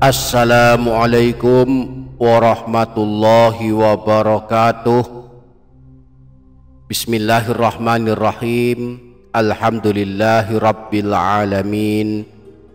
Assalamualaikum warahmatullahi wabarakatuh Bismillahirrahmanirrahim Alhamdulillahi rabbil alamin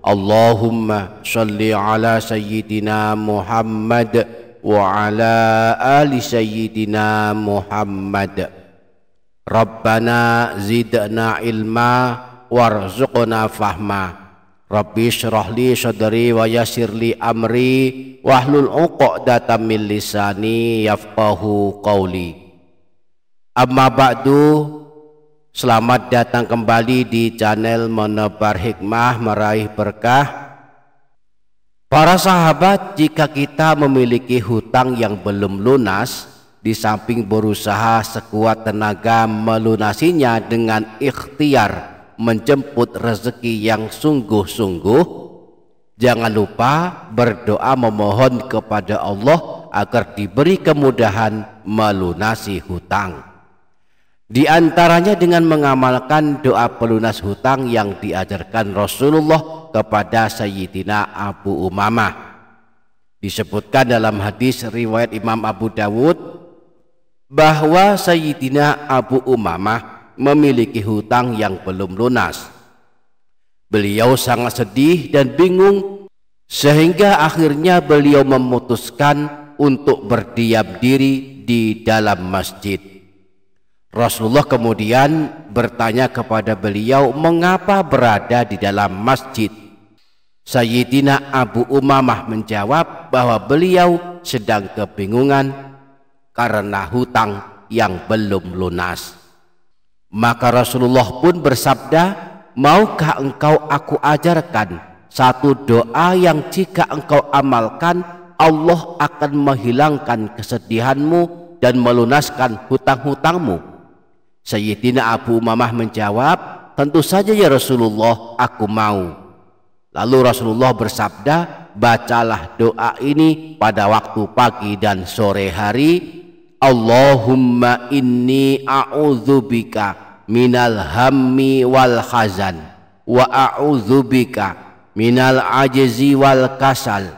Allahumma salli ala sayyidina Muhammad wa ala ali sayyidina Muhammad Rabbana zidna ilma warzuqna fahma Rabbi syrah sadri wa amri wahlul 'uqdatam min lisani yafqahu qawli. Amma ba'du Selamat datang kembali di channel Menebar Hikmah Meraih Berkah Para sahabat jika kita memiliki hutang yang belum lunas Di samping berusaha sekuat tenaga melunasinya dengan ikhtiar menjemput rezeki yang sungguh-sungguh Jangan lupa berdoa memohon kepada Allah agar diberi kemudahan melunasi hutang. Di antaranya dengan mengamalkan doa pelunas hutang yang diajarkan Rasulullah kepada Sayyidina Abu Umamah. Disebutkan dalam hadis riwayat Imam Abu Dawud bahwa Sayyidina Abu Umamah memiliki hutang yang belum lunas. Beliau sangat sedih dan bingung sehingga akhirnya beliau memutuskan untuk berdiam diri di dalam masjid. Rasulullah kemudian bertanya kepada beliau mengapa berada di dalam masjid. Sayyidina Abu Umamah menjawab bahwa beliau sedang kebingungan karena hutang yang belum lunas. Maka Rasulullah pun bersabda, Maukah engkau aku ajarkan satu doa yang jika engkau amalkan Allah akan menghilangkan kesedihanmu dan melunaskan hutang-hutangmu. Sayyidina Abu Mamah menjawab, tentu saja ya Rasulullah aku mau. Lalu Rasulullah bersabda, bacalah doa ini pada waktu pagi dan sore hari Allahumma inni a'udzubika minal hammi wal khazan wa a'udzubika minal ajzi wal kasal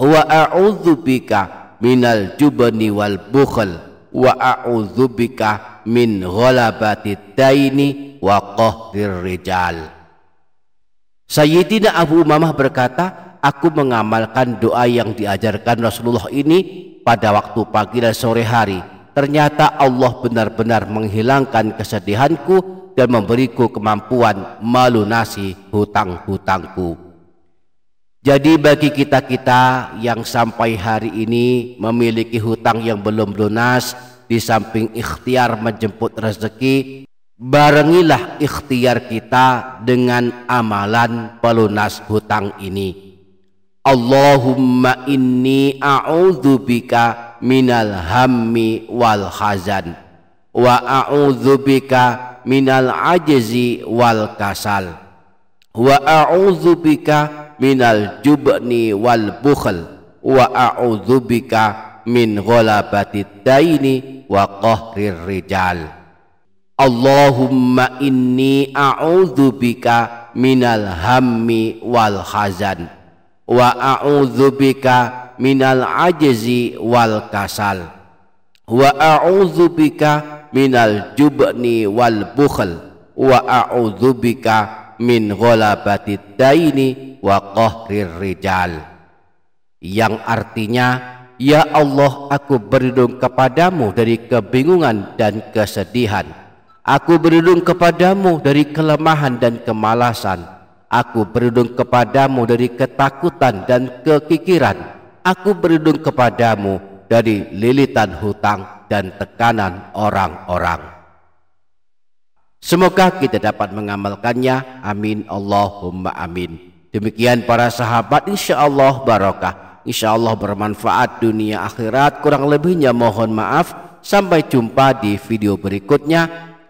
wa a'udzubika minal jubni wal bukhl wa a'udzubika min ghalabati ta'ini wa qahrir rijal Sayyidina Abu Umamah berkata, aku mengamalkan doa yang diajarkan Rasulullah ini pada waktu pagi dan sore hari, ternyata Allah benar-benar menghilangkan kesedihanku dan memberiku kemampuan melunasi hutang-hutangku. Jadi bagi kita-kita yang sampai hari ini memiliki hutang yang belum lunas, di samping ikhtiar menjemput rezeki, barengilah ikhtiar kita dengan amalan pelunas hutang ini. Allahumma inni auzubika minal hammi wal hazan wa a'udzubika minal ajzi wal kasal wa a'udzubika minal jubni wal bukhl wa auzubika min ghalabatid daini wa qahrir rijal Allahumma inni a'udzubika minal hammi wal wa a'udzubika minal ajzi wal kasal wa a'udzubika minal jubni wal bukhl wa a'udzubika min ghalabati daini wa qahrir rijal yang artinya ya Allah aku berlindung kepadamu dari kebingungan dan kesedihan aku berlindung kepadamu dari kelemahan dan kemalasan Aku berlindung kepadamu dari ketakutan dan kekikiran. Aku berlindung kepadamu dari lilitan hutang dan tekanan orang-orang. Semoga kita dapat mengamalkannya. Amin. Allahumma amin. Demikian para sahabat insya Allah barokah. Insya Allah bermanfaat dunia akhirat. Kurang lebihnya mohon maaf. Sampai jumpa di video berikutnya.